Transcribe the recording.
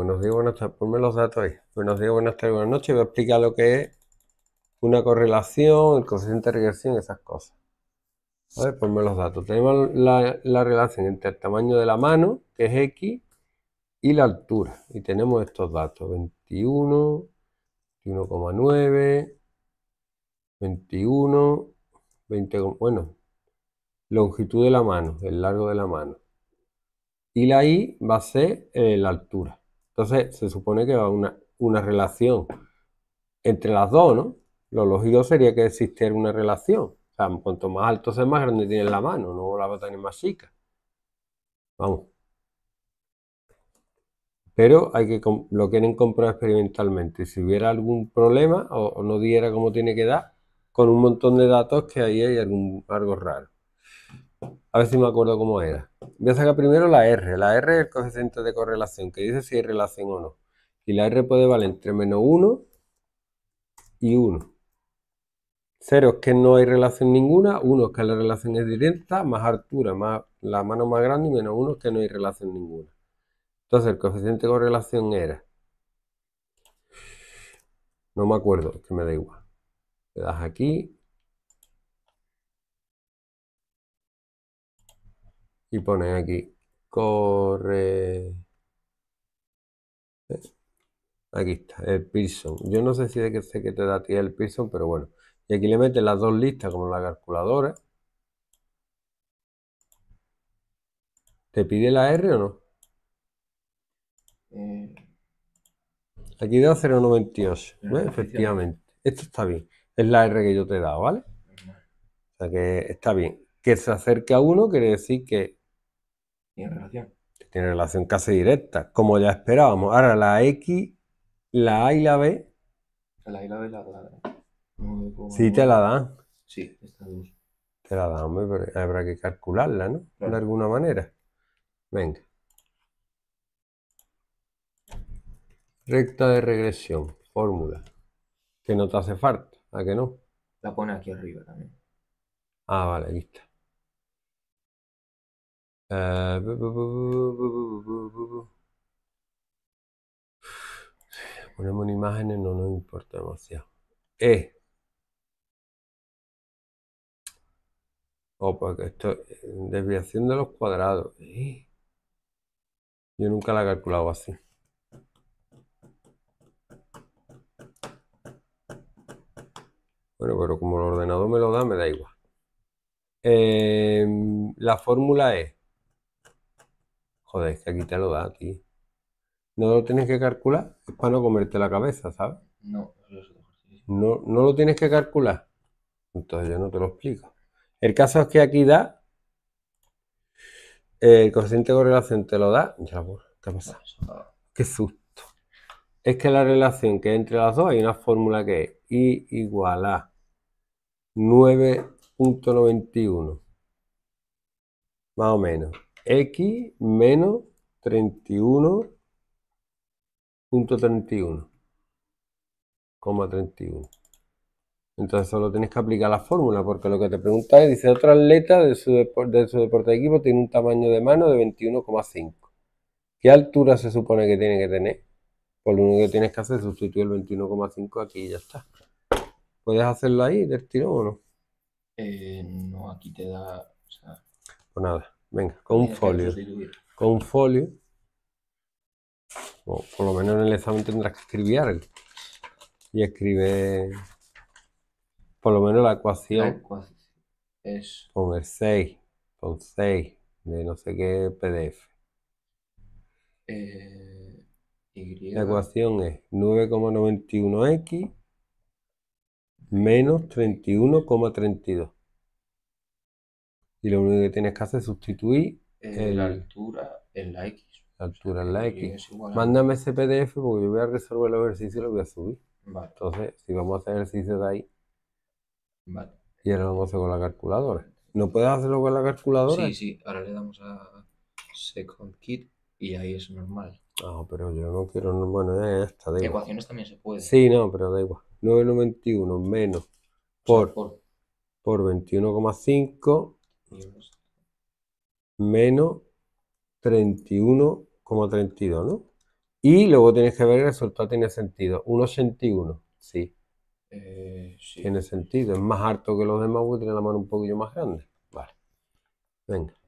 buenos días, buenas tardes. Ponme los datos ahí. Buenos días, buenas tardes, buenas noches. Voy a explicar lo que es una correlación, el coeficiente de regresión, esas cosas. A ver, ponme los datos. Tenemos la, relación entre el tamaño de la mano, que es X, y la altura. Y tenemos estos datos. 21, 21,9, 21, 20, bueno, longitud de la mano, el largo de la mano. Y la Y va a ser eh, la altura. Entonces, se supone que va una, relación entre las dos, ¿no? Lo lógico sería que existiera una relación. O sea, cuanto más alto sea, más grande tiene la mano, no la va a tener más chica. Vamos. Pero hay que lo quieren comprobar experimentalmente. Si hubiera algún problema o, no diera como tiene que dar, con un montón de datos que ahí hay algo raro. A ver si me acuerdo cómo era. Voy a sacar primero la R. La R es el coeficiente de correlación, que dice si hay relación o no. Y la R puede valer entre menos 1 y 1. 0 es que no hay relación ninguna, 1 es que la relación es directa, más altura, más la mano más grande, y menos 1 es que no hay relación ninguna. Entonces el coeficiente de correlación era... No me acuerdo, es que me da igual. Le das aquí, y pone aquí corre. ¿eh? Aquí está, el Pearson. Yo no sé si de que sé que te da a ti el Pearson, pero bueno. Y aquí le meten las dos listas como la calculadora. ¿Te pide la R o no? Eh. Aquí da 0.98, efectivamente. Esto está bien. Es la R que yo te he dado, ¿vale? O sea que está bien. Que se acerque a uno quiere decir que tiene relación. Tiene relación casi directa, como ya esperábamos. Ahora la X, la A y la B. La A y la B la, la Sí, te la dan. Sí, esta Te la dan, pero habrá que calcularla, ¿no? De alguna manera. Venga. Recta de regresión, fórmula. Que no te hace falta, ¿a que no? La pone aquí arriba también. Ah, vale, lista. Ponemos imágenes, no nos importa demasiado. E. Eh. Opa, oh, pues que esto eh, desviación de los cuadrados. Eh. Yo nunca la he calculado así. Bueno, pero como el ordenador me lo da, me da igual. Em, la fórmula es Joder, es que aquí te lo da, aquí. No lo tienes que calcular, es para no comerte la cabeza, ¿sabes? No, No, lo tienes que calcular. Entonces yo no te lo explico. El caso es que aquí da. El coeficiente de correlación te lo da. Ya, ¿qué pasa? Qué susto. Es que la relación que hay entre las dos hay una fórmula que es I igual a 9.91. Más o menos x menos 31.31,31 31, 31. Entonces solo tienes que aplicar la fórmula, porque lo que te pregunta es, dice, otra atleta de su, de su deporte de equipo tiene un tamaño de mano de 21,5. ¿Qué altura se supone que tiene que tener? Pues lo único que tienes que hacer es sustituir el 21,5 aquí y ya está. ¿Puedes hacerlo ahí del tiro o no? Eh, no, aquí te da... O Pues nada. Venga, con un folio. Con un folio. por lo menos en el examen tendrás que escribir Y escribir, por lo menos la ecuación. es. Con el 6. Con 6 de no sé qué PDF. Eh, la ecuación es 9,91x menos 31,32. Y lo único que tienes que hacer es sustituir la altura en la X. La altura en la X. Mándame ese PDF porque yo voy a resolver el ejercicio y lo voy a subir. Entonces, si vamos a hacer ejercicios de ahí. Vale. Y ahora lo vamos a hacer con la calculadora. ¿No puedes hacerlo con la calculadora? Sí, sí. Ahora le damos a Second Kit y ahí es normal. No, ah, pero yo no quiero. bueno, ya está. Ecuaciones también se puede. Sí, no, pero da igual. 9,91 menos por, por 21,5 menos 31,32, ¿no? Y luego tienes que ver el resultado tiene sentido. 1,81, sí. Eh, sí. Tiene sentido. Es más alto que los demás, porque tiene la mano un poquillo más grande. Vale. Venga.